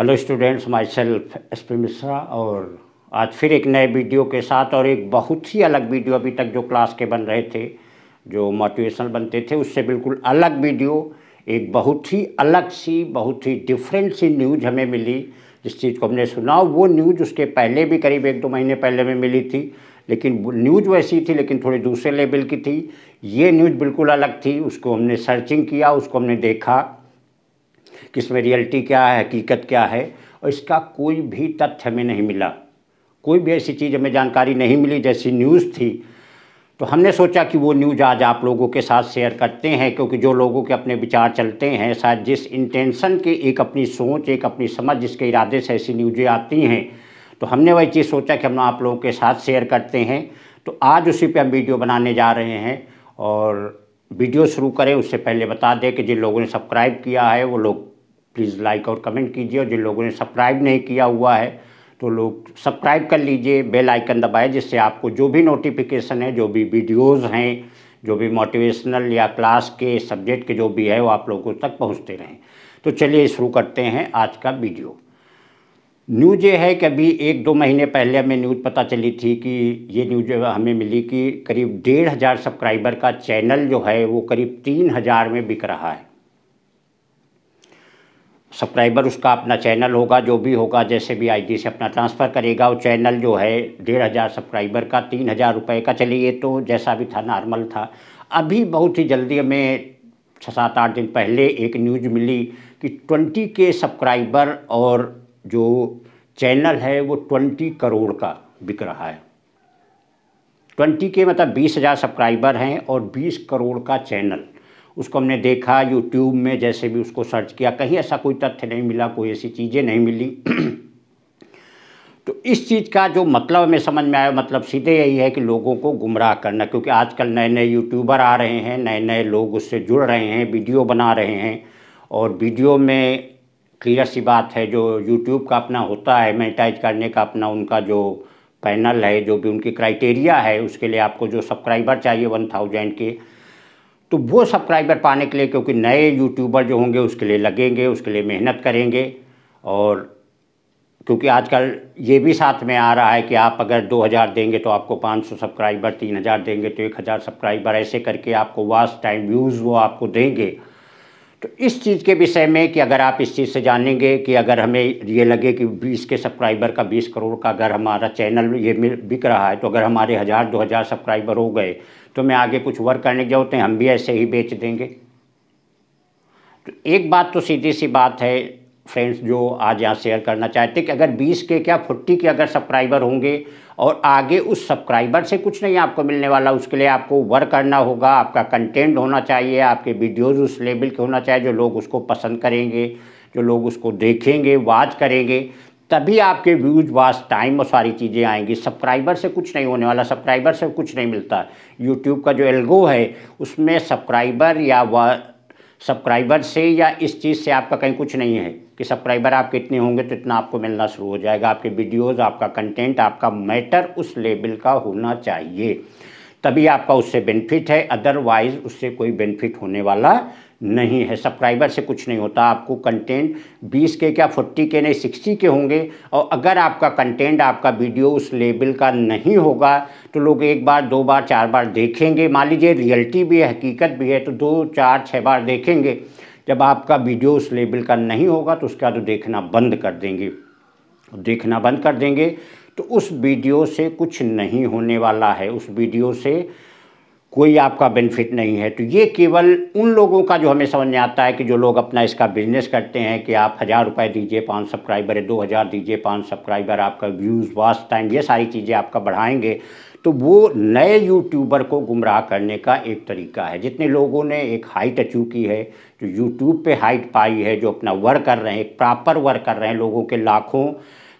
hello students myself S P Mishra और आज फिर एक नए वीडियो के साथ और एक बहुत ही अलग वीडियो अभी तक जो क्लास के बन रहे थे जो मोटिवेशनल बनते थे उससे बिल्कुल अलग वीडियो एक बहुत ही अलग सी बहुत ही डिफरेंट सी न्यूज़ हमें मिली जिस चीज़ को हमने सुना वो न्यूज़ उसके पहले भी करीब एक दो महीने पहले में मिली थी लेकिन न्यूज़ वैसी थी लेकिन थोड़ी दूसरे लेवल की थी ये न्यूज़ बिल्कुल अलग थी उसको हमने सर्चिंग किया उसको हमने देखा कि इसमें रियलिटी क्या है हकीकत क्या है और इसका कोई भी तथ्य हमें नहीं मिला कोई भी ऐसी चीज़ हमें जानकारी नहीं मिली जैसी न्यूज़ थी तो हमने सोचा कि वो न्यूज आज आप लोगों के साथ शेयर करते हैं क्योंकि जो लोगों के अपने विचार चलते हैं शायद जिस इंटेंशन के एक अपनी सोच एक अपनी समझ जिसके इरादे से ऐसी न्यूज़ें आती हैं तो हमने वही चीज़ सोचा कि हम आप लोगों के साथ शेयर करते हैं तो आज उसी पे हम वीडियो बनाने जा रहे हैं और वीडियो शुरू करें उससे पहले बता दें कि जिन लोगों ने सब्सक्राइब किया है वो लोग प्लीज़ लाइक और कमेंट कीजिए और जिन लोगों ने सब्सक्राइब नहीं किया हुआ है तो लोग सब्सक्राइब कर लीजिए बेल आइकन दबाए जिससे आपको जो भी नोटिफिकेशन है जो भी वीडियोज़ हैं जो भी मोटिवेशनल या क्लास के सब्जेक्ट के जो भी है वो आप लोगों तक पहुँचते रहें तो चलिए शुरू करते हैं आज का वीडियो न्यूज़ ये है कि अभी एक दो महीने पहले हमें न्यूज़ पता चली थी कि ये न्यूज हमें मिली कि करीब डेढ़ हज़ार सब्सक्राइबर का चैनल जो है वो करीब तीन हज़ार में बिक रहा है सब्सक्राइबर उसका अपना चैनल होगा जो भी होगा जैसे भी आईडी से अपना ट्रांसफ़र करेगा वो चैनल जो है डेढ़ हज़ार सब्सक्राइबर का तीन हज़ार रुपये का चलिए तो जैसा भी था नॉर्मल था अभी बहुत ही जल्दी हमें छः सात आठ दिन पहले एक न्यूज मिली कि ट्वेंटी के सब्सक्राइबर और जो चैनल है वो ट्वेंटी करोड़ का बिक रहा है ट्वेंटी के मतलब बीस हज़ार सब्सक्राइबर हैं और बीस करोड़ का चैनल उसको हमने देखा यूट्यूब में जैसे भी उसको सर्च किया कहीं ऐसा कोई तथ्य नहीं मिला कोई ऐसी चीज़ें नहीं मिली तो इस चीज़ का जो मतलब हमें समझ में आया मतलब सीधे यही है कि लोगों को गुमराह करना क्योंकि आजकल नए नए यूट्यूबर आ रहे हैं नए नए लोग उससे जुड़ रहे हैं वीडियो बना रहे हैं और वीडियो में क्लियर सी बात है जो यूट्यूब का अपना होता है मोनिटाइज करने का अपना उनका जो पैनल है जो भी उनकी क्राइटेरिया है उसके लिए आपको जो सब्सक्राइबर चाहिए वन थाउजेंड के तो वो सब्सक्राइबर पाने के लिए क्योंकि नए यूट्यूबर जो होंगे उसके लिए लगेंगे उसके लिए मेहनत करेंगे और क्योंकि आजकल ये भी साथ में आ रहा है कि आप अगर 2000 देंगे तो आपको 500 सब्सक्राइबर 3000 देंगे तो 1000 सब्सक्राइबर ऐसे करके आपको वास्ट टाइम व्यूज़ वो आपको देंगे तो इस चीज़ के विषय में कि अगर आप इस चीज़ से जानेंगे कि अगर हमें ये लगे कि 20 के सब्सक्राइबर का 20 करोड़ का अगर हमारा चैनल ये मिल बिक रहा है तो अगर हमारे हज़ार दो हज़ार सब्सक्राइबर हो गए तो मैं आगे कुछ वर्क करने की जरूरत हम भी ऐसे ही बेच देंगे तो एक बात तो सीधी सी बात है फ्रेंड्स जो आज यहाँ शेयर करना चाहते कि अगर बीस के क्या फोर्टी के अगर सब्सक्राइबर होंगे और आगे उस सब्सक्राइबर से कुछ नहीं आपको मिलने वाला उसके लिए आपको वर्क करना होगा आपका कंटेंट होना चाहिए आपके वीडियोज़ उस लेवल के होना चाहिए जो लोग उसको पसंद करेंगे जो लोग उसको देखेंगे वाच करेंगे तभी आपके व्यूज वाच टाइम और सारी चीज़ें आएंगी सब्सक्राइबर से कुछ नहीं होने वाला सब्सक्राइबर से कुछ नहीं मिलता यूट्यूब का जो एल्गो है उसमें सब्सक्राइबर या सब्सक्राइबर से या इस चीज़ से आपका कहीं कुछ नहीं है कि सब्सक्राइबर आपके इतने होंगे तो इतना आपको मिलना शुरू हो जाएगा आपके वीडियोज़ आपका कंटेंट आपका मैटर उस लेवल का होना चाहिए तभी आपका उससे बेनिफिट है अदरवाइज़ उससे कोई बेनिफिट होने वाला नहीं है सब्सक्राइबर से कुछ नहीं होता आपको कंटेंट 20 के क्या 40 के नहीं 60 के होंगे और अगर आपका कंटेंट आपका वीडियो उस लेवल का नहीं होगा तो लोग एक बार दो बार चार बार देखेंगे मान लीजिए रियलिटी भी है हकीकत भी है तो दो चार छः बार देखेंगे जब आपका वीडियो उस लेवल का नहीं होगा तो उसके बाद तो देखना बंद कर देंगे देखना बंद कर देंगे तो उस वीडियो से कुछ नहीं होने वाला है उस वीडियो से कोई आपका बेनिफिट नहीं है तो ये केवल उन लोगों का जो हमें समझ में आता है कि जो लोग अपना इसका बिजनेस करते हैं कि आप हज़ार रुपये दीजिए पाँच सब्सक्राइबर है दो हज़ार दीजिए पाँच सब्सक्राइबर आपका व्यूज़ वास्ट टाइम ये सारी चीज़ें आपका बढ़ाएंगे तो वो नए यूट्यूबर को गुमराह करने का एक तरीका है जितने लोगों ने एक हाइट अचीव की है जो यूट्यूब पे हाइट पाई है जो अपना वर्क कर रहे हैं एक प्रॉपर वर्क कर रहे हैं लोगों के लाखों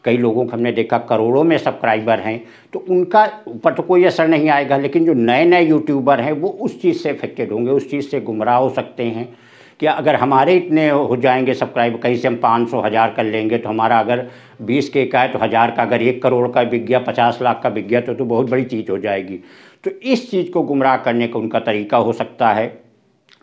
कई लोगों को हमने देखा करोड़ों में सब्सक्राइबर हैं तो उनका ऊपर तो कोई असर नहीं आएगा लेकिन जो नए नए यूट्यूबर हैं वो उस चीज़ से अफेक्टेड होंगे उस चीज़ से गुमराह हो सकते हैं कि अगर हमारे इतने हो जाएंगे सब्सक्राइब कहीं से हम पाँच सौ हज़ार कर लेंगे तो हमारा अगर बीस के का है तो हज़ार का अगर एक करोड़ का बिक गया पचास लाख का बिक गया तो तो बहुत बड़ी चीज़ हो जाएगी तो इस चीज़ को गुमराह करने का उनका तरीका हो सकता है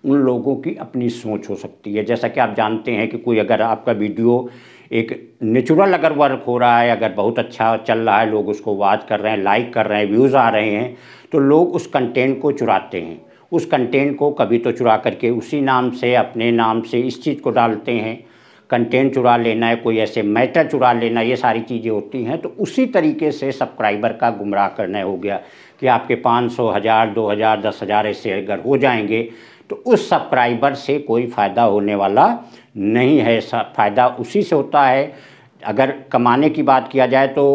उन लोगों की अपनी सोच हो सकती है जैसा कि आप जानते हैं कि कोई अगर आपका वीडियो एक नेचुरल अगर वर्क हो रहा है अगर बहुत अच्छा चल रहा है लोग उसको वाच कर रहे हैं लाइक कर रहे हैं व्यूज़ आ रहे हैं तो लोग उस कंटेंट को चुराते हैं उस कंटेंट को कभी तो चुरा करके उसी नाम से अपने नाम से इस चीज़ को डालते हैं कंटेंट चुरा लेना है कोई ऐसे मैटर चुरा लेना ये सारी चीज़ें होती हैं तो उसी तरीके से सब्सक्राइबर का गुमराह करना हो गया कि आपके पाँच सौ हज़ार दो हज़ार दस हज़ार ऐसे अगर हो जाएंगे तो उस सब्सक्राइबर से कोई फ़ायदा होने वाला नहीं है फ़ायदा उसी से होता है अगर कमाने की बात किया जाए तो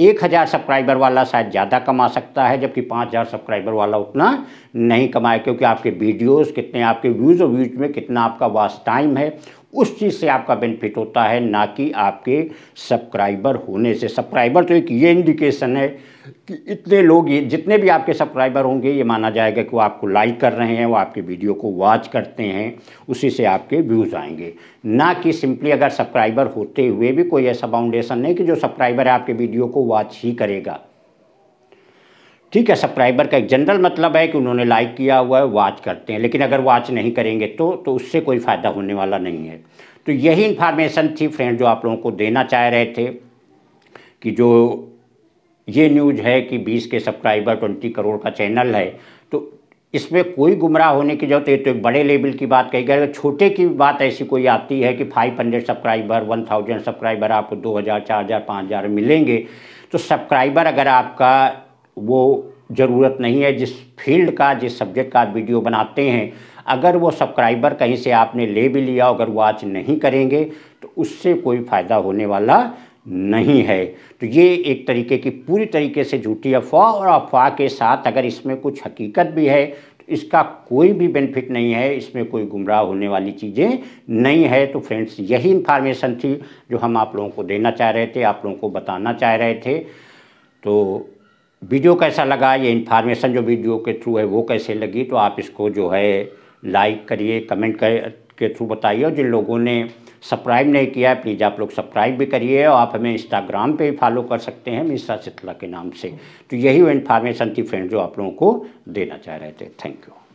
एक हज़ार सब्सक्राइबर वाला शायद ज़्यादा कमा सकता है जबकि पाँच हज़ार सब्सक्राइबर वाला उतना नहीं कमाए क्योंकि आपके वीडियोस कितने आपके व्यूज़ और व्यूज में कितना आपका वास्ट टाइम है उस चीज़ से आपका बेनिफिट होता है ना कि आपके सब्सक्राइबर होने से सब्सक्राइबर तो एक ये इंडिकेशन है कि इतने लोग ये जितने भी आपके सब्सक्राइबर होंगे ये माना जाएगा कि वो आपको लाइक कर रहे हैं वो आपके वीडियो को वॉच करते हैं उसी से आपके व्यूज़ आएंगे ना कि सिंपली अगर सब्सक्राइबर होते हुए भी कोई ऐसा फाउंडेशन नहीं कि जो सब्सक्राइबर है आपके वीडियो को वॉच ही करेगा ठीक है सब्सक्राइबर का एक जनरल मतलब है कि उन्होंने लाइक किया हुआ है वाच करते हैं लेकिन अगर वाच नहीं करेंगे तो तो उससे कोई फ़ायदा होने वाला नहीं है तो यही इन्फॉर्मेशन थी फ्रेंड जो आप लोगों को देना चाह रहे थे कि जो ये न्यूज़ है कि 20 के सब्सक्राइबर 20 करोड़ का चैनल है तो इसमें कोई गुमराह होने की जरूरत है तो एक बड़े लेवल की बात कही गई छोटे की बात ऐसी कोई आती है कि 500 सब्सक्राइबर 1000 सब्सक्राइबर आपको 2000 4000 5000 मिलेंगे तो सब्सक्राइबर अगर आपका वो ज़रूरत नहीं है जिस फील्ड का जिस सब्जेक्ट का वीडियो बनाते हैं अगर वो सब्सक्राइबर कहीं से आपने ले भी लिया अगर वॉच नहीं करेंगे तो उससे कोई फ़ायदा होने वाला नहीं है तो ये एक तरीके की पूरी तरीके से झूठी अफवाह और अफवाह के साथ अगर इसमें कुछ हकीकत भी है तो इसका कोई भी बेनिफिट नहीं है इसमें कोई गुमराह होने वाली चीज़ें नहीं है तो फ्रेंड्स यही इन्फॉर्मेशन थी जो हम आप लोगों को देना चाह रहे थे आप लोगों को बताना चाह रहे थे तो वीडियो कैसा लगा ये इन्फॉर्मेशन जो वीडियो के थ्रू है वो कैसे लगी तो आप इसको जो है लाइक करिए कमेंट कर के थ्रू बताइए और जिन लोगों ने सब्सक्राइब नहीं किया है प्लीज़ आप लोग सब्सक्राइब भी करिए और आप हमें इंस्टाग्राम पे भी फॉलो कर सकते हैं मिश्रा शीतला के नाम से तो यही वो इन्फॉर्मेशन थी फ्रेंड जो आप लोगों को देना चाह रहे थे थैंक यू